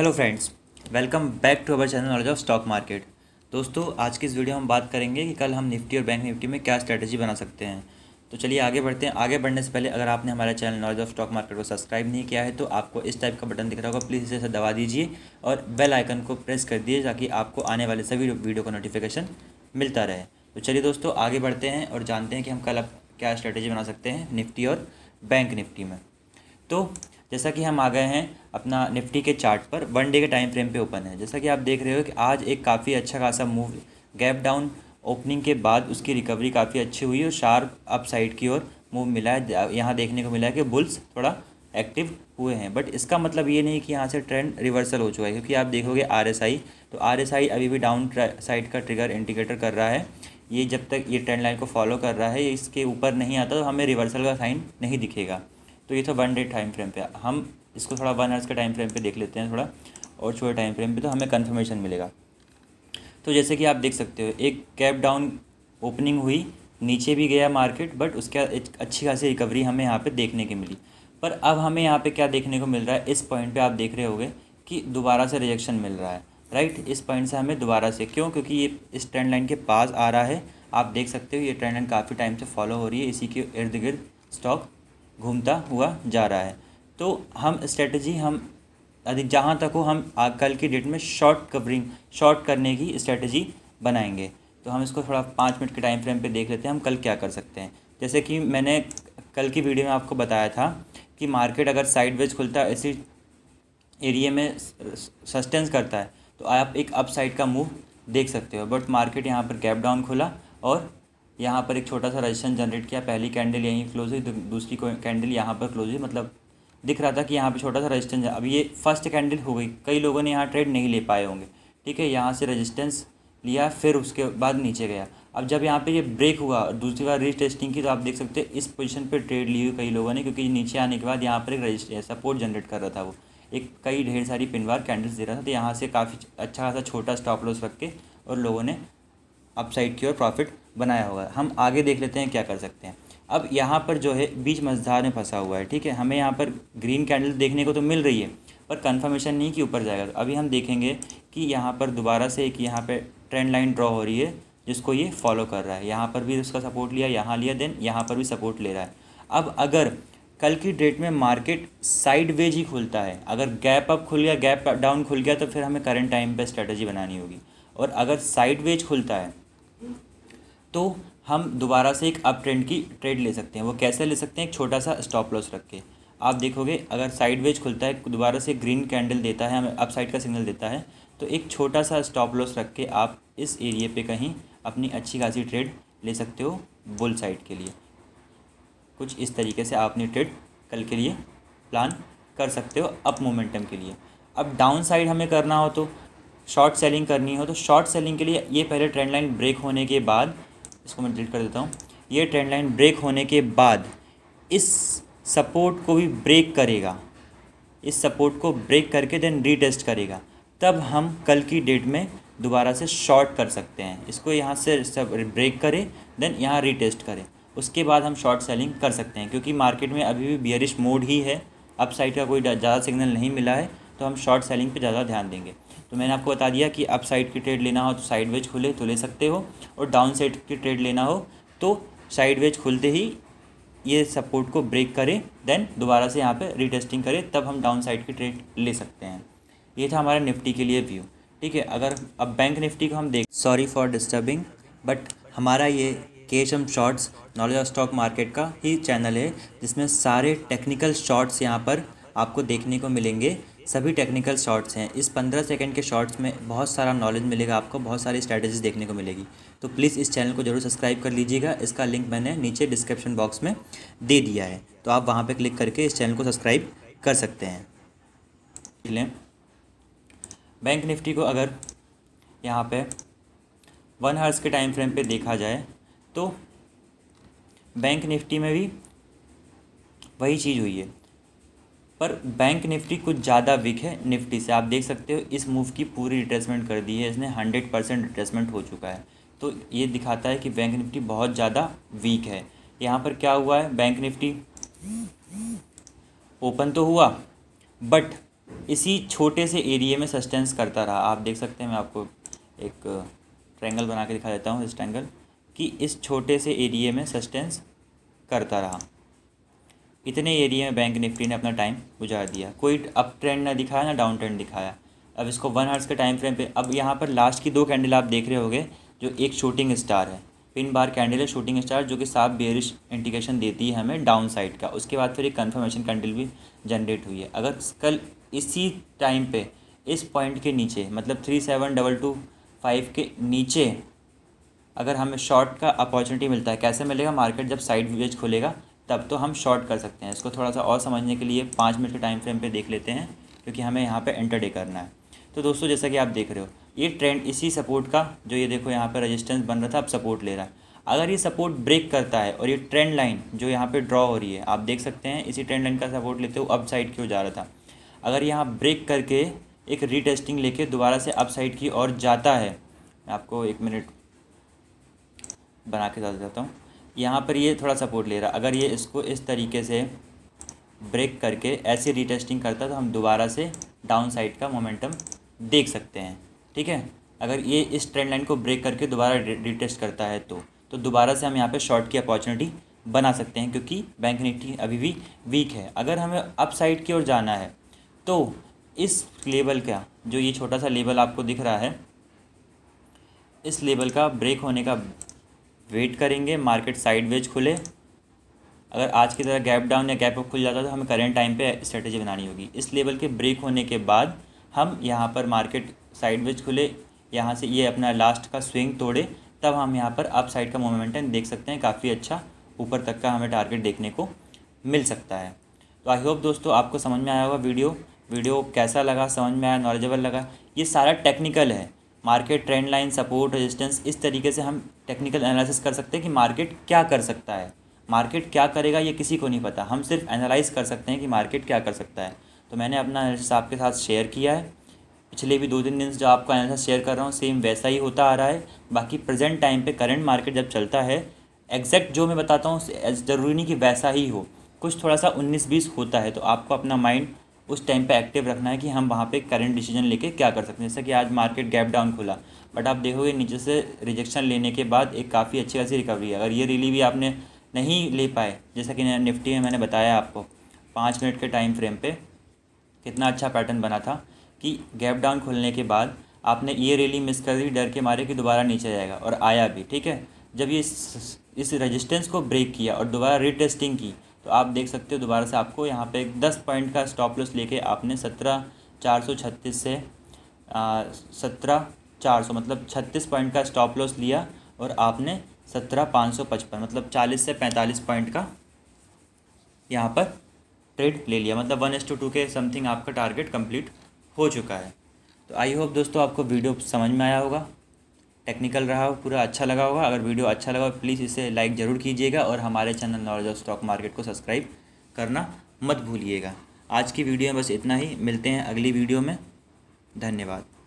hello friends welcome back to our channel knowledge of stock market दोस्तों आज की इस वीडियो हम बात करेंगे कि कल हम निफ्टी और बैंक निफ्टी में क्या स्ट्रैटेजी बना सकते हैं तो चलिए आगे बढ़ते हैं आगे बढ़ने से पहले अगर आपने हमारा channel knowledge of stock market को सब्सक्राइब नहीं किया है तो आपको इस टाइप का बटन दिख रहा होगा प्लीज़ इसे दबा दीजिए और बेल आइकन को प्रेस कर दीजिए ताकि आपको आने वाले सभी वीडियो का नोटिफिकेशन मिलता रहे तो चलिए दोस्तों आगे बढ़ते हैं और जानते हैं कि हम कल अब क्या स्ट्रैटेजी बना सकते हैं निफ्टी और बैंक निफ्टी में तो जैसा कि हम आ गए हैं अपना निफ्टी के चार्ट पर वन डे के टाइम फ्रेम पे ओपन है जैसा कि आप देख रहे हो कि आज एक काफ़ी अच्छा खासा मूव गैप डाउन ओपनिंग के बाद उसकी रिकवरी काफ़ी अच्छी हुई और शार्प अप साइड की ओर मूव मिला है यहाँ देखने को मिला है कि बुल्स थोड़ा एक्टिव हुए हैं बट इसका मतलब ये नहीं कि यहाँ से ट्रेंड रिवर्सल हो चुका है क्योंकि आप देखोगे आर तो आर अभी भी डाउन साइड का ट्रिगर इंडिकेटर कर रहा है ये जब तक ये ट्रेंड लाइन को फॉलो कर रहा है इसके ऊपर नहीं आता तो हमें रिवर्सल का साइन नहीं दिखेगा तो ये था वन डे टाइम फ्रेम पे हम इसको थोड़ा वन आवर्स के टाइम फ्रेम पे देख लेते हैं थोड़ा और छोटे टाइम फ्रेम पे तो हमें कन्फर्मेशन मिलेगा तो जैसे कि आप देख सकते हो एक कैप डाउन ओपनिंग हुई नीचे भी गया मार्केट बट उसके अच्छी खासी रिकवरी हमें यहाँ पर देखने की मिली पर अब हमें यहाँ पर क्या देखने को मिल रहा है इस पॉइंट पर आप देख रहे हो कि दोबारा से रिजेक्शन मिल रहा है राइट इस पॉइंट से हमें दोबारा से क्यों क्योंकि ये इस ट्रेंड लाइन के पास आ रहा है आप देख सकते हो ये ट्रेंड लाइन काफ़ी टाइम से फॉलो हो रही है इसी के इर्द गिर्द स्टॉक घूमता हुआ जा रहा है तो हम स्ट्रेटजी हम अधिक जहाँ तक हो हम कल की डेट में शॉर्ट कवरिंग शॉर्ट करने की स्ट्रेटजी बनाएंगे तो हम इसको थोड़ा पाँच मिनट के टाइम फ्रेम पे देख लेते हैं हम कल क्या कर सकते हैं जैसे कि मैंने कल की वीडियो में आपको बताया था कि मार्केट अगर साइडवेज खुलता है इसी एरिए में सस्टेंस करता है तो आप एक अप साइड का मूव देख सकते हो बट मार्केट यहाँ पर गैप डाउन खुला और यहाँ पर एक छोटा सा रजिस्टेंस जनरेट किया पहली कैंडल यहीं क्लोज हुई दूसरी कैंडल यहाँ पर क्लोज हुई मतलब दिख रहा था कि यहाँ पर छोटा सा रजिस्टेंस अब ये फर्स्ट कैंडल हो गई कई लोगों ने यहाँ ट्रेड नहीं ले पाए होंगे ठीक है यहाँ से रजिस्टेंस लिया फिर उसके बाद नीचे गया अब जब यहाँ पे ये ब्रेक हुआ दूसरी बार रीटेस्टिंग की तो आप देख सकते हैं इस पोजीशन पे ट्रेड ली हुई कई लोगों ने क्योंकि नीचे आने के बाद यहाँ पर एक सपोर्ट जनरेट कर रहा था वो एक कई ढेर सारी पिनवार कैंडल्स दे रहा था तो यहाँ से काफ़ी अच्छा खासा छोटा स्टॉप लॉस रख के और लोगों ने अपसाइड की ओर प्रॉफिट बनाया होगा हम आगे देख लेते हैं क्या कर सकते हैं अब यहाँ पर जो है बीच मझधार में फंसा हुआ है ठीक है हमें यहाँ पर ग्रीन कैंडल देखने को तो मिल रही है पर कंफर्मेशन नहीं कि ऊपर जाएगा तो अभी हम देखेंगे कि यहाँ पर दोबारा से एक यहाँ पर ट्रेंड लाइन ड्रॉ हो रही है जिसको ये फॉलो कर रहा है यहाँ पर भी उसका सपोर्ट लिया यहाँ लिया देन यहाँ पर भी सपोर्ट ले रहा है अब अगर कल की डेट में मार्केट साइडवेज ही खुलता है अगर गैप अप खुल गया गैप डाउन खुल गया तो फिर हमें करंट टाइम पर स्ट्रेटजी बनानी होगी और अगर साइडवेज खुलता है तो हम दोबारा से एक अप ट्रेंड की ट्रेड ले सकते हैं वो कैसे ले सकते हैं एक छोटा सा स्टॉप लॉस रख के आप देखोगे अगर साइडवेज खुलता है दोबारा से ग्रीन कैंडल देता है हमें अप साइड का सिग्नल देता है तो एक छोटा सा स्टॉप लॉस रख के आप इस एरिए पे कहीं अपनी अच्छी खासी ट्रेड ले सकते हो बुल साइड के लिए कुछ इस तरीके से आप अपनी ट्रेड कल के लिए प्लान कर सकते हो अप मोमेंटम के लिए अब डाउन साइड हमें करना हो तो शॉर्ट सेलिंग करनी हो तो शॉर्ट सेलिंग के लिए ये पहले ट्रेंड लाइन ब्रेक होने के बाद इसको मैं डिलीट कर देता हूँ ये ट्रेंड लाइन ब्रेक होने के बाद इस सपोर्ट को भी ब्रेक करेगा इस सपोर्ट को ब्रेक करके देन रीटेस्ट करेगा तब हम कल की डेट में दोबारा से शॉर्ट कर सकते हैं इसको यहाँ से सब ब्रेक करें देन यहाँ रीटेस्ट करें उसके बाद हम शॉर्ट सेलिंग कर सकते हैं क्योंकि मार्केट में अभी भी बियरिश मोड ही है अपसाइड का कोई ज़्यादा सिग्नल नहीं मिला है तो हम शॉर्ट सेलिंग पे ज़्यादा ध्यान देंगे तो मैंने आपको बता दिया कि अप साइड की ट्रेड लेना हो तो साइड वेज खुले तो ले सकते हो और डाउन साइड की ट्रेड लेना हो तो साइड वेज खुलते ही ये सपोर्ट को ब्रेक करें देन दोबारा से यहाँ पे रीटेस्टिंग करें तब हम डाउन साइड की ट्रेड ले सकते हैं ये था हमारा निफ्टी के लिए व्यू ठीक है अगर अब बैंक निफ्टी को हम देख सॉरी फॉर डिस्टर्बिंग बट हमारा ये केश एम shorts knowledge of stock market का ही चैनल है जिसमें सारे टेक्निकल शॉर्ट्स यहाँ पर आपको देखने को मिलेंगे सभी टेक्निकल शॉट्स हैं इस पंद्रह सेकंड के शॉट्स में बहुत सारा नॉलेज मिलेगा आपको बहुत सारी स्ट्रैटेजीज देखने को मिलेगी तो प्लीज़ इस चैनल को जरूर सब्सक्राइब कर लीजिएगा इसका लिंक मैंने नीचे डिस्क्रिप्शन बॉक्स में दे दिया है तो आप वहाँ पर क्लिक करके इस चैनल को सब्सक्राइब कर सकते हैं लें बैंक निफ्टी को अगर यहाँ पे वन हर्स के टाइम फ्रेम पे देखा जाए तो बैंक निफ्टी में भी वही चीज़ हुई है पर बैंक निफ्टी कुछ ज़्यादा वीक है निफ्टी से आप देख सकते हो इस मूव की पूरी रिट्रेसमेंट कर दी है इसने हंड्रेड परसेंट रिट्रेसमेंट हो चुका है तो ये दिखाता है कि बैंक निफ्टी बहुत ज़्यादा वीक है यहाँ पर क्या हुआ है बैंक निफ्टी ओपन तो हुआ बट इसी छोटे से एरिए में सस्टेंस करता रहा आप देख सकते हैं मैं आपको एक ट्रैंगल बना के दिखा देता हूँ इस ट्रैंगल कि इस छोटे से एरिए में सस्टेंस करता रहा इतने एरिया में बैंक निफ्टी ने अपना टाइम गुजार दिया कोई अप ट्रेंड ना दिखाया ना डाउन ट्रेंड दिखाया अब इसको वन हर्स के टाइम फ्रेम पे अब यहाँ पर लास्ट की दो कैंडल आप देख रहे होगे जो एक शूटिंग स्टार है पिन बार कैंडल है शूटिंग स्टार जो कि साफ बेरिश इंडिकेशन देती है हमें डाउन साइड का उसके बाद फिर एक कन्फर्मेशन कैंडल भी जनरेट हुई है अगर कल इसी टाइम पर इस पॉइंट के नीचे मतलब three seven double two five के नीचे अगर हमें शॉर्ट का अपॉर्चुनिटी मिलता है कैसे मिलेगा मार्केट जब साइड वेज खुलेगा तब तो हम शॉर्ट कर सकते हैं इसको थोड़ा सा और समझने के लिए पाँच मिनट के टाइम फ्रेम पर देख लेते हैं क्योंकि हमें यहाँ पर एंटर डे करना है तो दोस्तों जैसा कि आप देख रहे हो ये ट्रेंड इसी सपोर्ट का जो ये देखो यहाँ पर रजिस्टेंस बन रहा था अब सपोर्ट ले रहा है अगर ये सपोर्ट ब्रेक करता है और ये ट्रेंड लाइन जो यहाँ पर ड्रॉ हो रही है आप देख सकते हैं इसी ट्रेंड लाइन का सपोर्ट लेते हुए अप साइड की ओर जा रहा था अगर यहाँ ब्रेक करके एक रीटेस्टिंग लेके दोबारा से अप साइड की ओर जाता है आपको एक मिनट बना के जाता हूँ यहाँ पर ये थोड़ा सपोर्ट ले रहा अगर ये इसको इस तरीके से ब्रेक करके ऐसे रीटेस्टिंग करता तो हम दोबारा से डाउन साइड का मोमेंटम देख सकते हैं ठीक है अगर ये इस ट्रेंड लाइन को ब्रेक करके दोबारा रिटेस्ट करता है तो तो दोबारा से हम यहाँ पे शॉर्ट की अपॉर्चुनिटी बना सकते हैं क्योंकि बैंक निफ्टी अभी भी वीक है अगर हमें अप साइड की ओर जाना है तो इस लेवल का जो ये छोटा सा लेवल आपको दिख रहा है इस लेवल का ब्रेक होने का वेट करेंगे मार्केट साइडवेज खुले अगर आज की तरह गैप डाउन या गैप अप खुल जाता है तो हमें करेंट टाइम पे स्ट्रेटेजी बनानी होगी इस लेवल के ब्रेक होने के बाद हम यहाँ पर मार्केट साइडवेज खुले यहाँ से ये अपना लास्ट का स्विंग तोड़े तब हम यहाँ पर अप साइड का मोमेंटम देख सकते हैं काफ़ी अच्छा ऊपर तक का हमें टारगेट देखने को मिल सकता है तो आई होप दोस्तों आपको समझ में आया होगा वीडियो वीडियो कैसा लगा समझ में आया नॉलेजेबल लगा ये सारा टेक्निकल है market trend line support resistance इस तरीके से हम टेक्निकल एनालिसिस कर सकते हैं कि मार्केट क्या कर सकता है मार्केट क्या करेगा ये किसी को नहीं पता हम सिर्फ एनालाइज कर सकते हैं कि मार्केट क्या कर सकता है तो मैंने अपना एनालिसिस आपके साथ शेयर किया है पिछले भी दो तीन दिन जो आपको एनालिसिस शेयर कर रहा हूँ सेम वैसा ही होता आ रहा है बाकी प्रेजेंट टाइम पे करंट मार्केट जब चलता है एग्जैक्ट जो मैं बताता हूँ ज़रूरी नहीं कि वैसा ही हो कुछ थोड़ा सा उन्नीस बीस होता है तो आपको अपना माइंड उस टाइम पे एक्टिव रखना है कि हम वहाँ पे करंट डिसीजन लेके क्या कर सकते हैं जैसे कि आज मार्केट गैप डाउन खुला बट आप देखोगे नीचे से रिजेक्शन लेने के बाद एक काफ़ी अच्छी खासी रिकवरी है अगर ये रिली भी आपने नहीं ले पाए जैसा कि निफ्टी में मैंने बताया आपको पाँच मिनट के टाइम फ्रेम पर कितना अच्छा पैटर्न बना था कि गैप डाउन खुलने के बाद आपने ये रैली मिस कर दी डर के मारे कि दोबारा नीचे जाएगा और आया भी ठीक है जब ये इस, इस रेजिस्टेंस को ब्रेक किया और दोबारा रिटेस्टिंग की तो आप देख सकते हो दोबारा से आपको यहाँ पे दस पॉइंट का स्टॉप लॉस लेके आपने सत्रह चार सौ छत्तीस से सत्रह चार सौ मतलब छत्तीस पॉइंट का स्टॉप लॉस लिया और आपने सत्रह पाँच सौ पचपन मतलब चालीस से पैंतालीस पॉइंट का यहाँ पर ट्रेड ले लिया मतलब वन एस टू टू के समथिंग आपका टारगेट कंप्लीट हो चुका है तो आई होप दोस्तों आपको वीडियो समझ में आया होगा टेक्निकल रहा हो पूरा अच्छा लगा होगा अगर वीडियो अच्छा लगा हो प्लीज़ इसे लाइक ज़रूर कीजिएगा और हमारे channel knowledge of stock market को सब्सक्राइब करना मत भूलिएगा आज की वीडियो में बस इतना ही मिलते हैं अगली वीडियो में धन्यवाद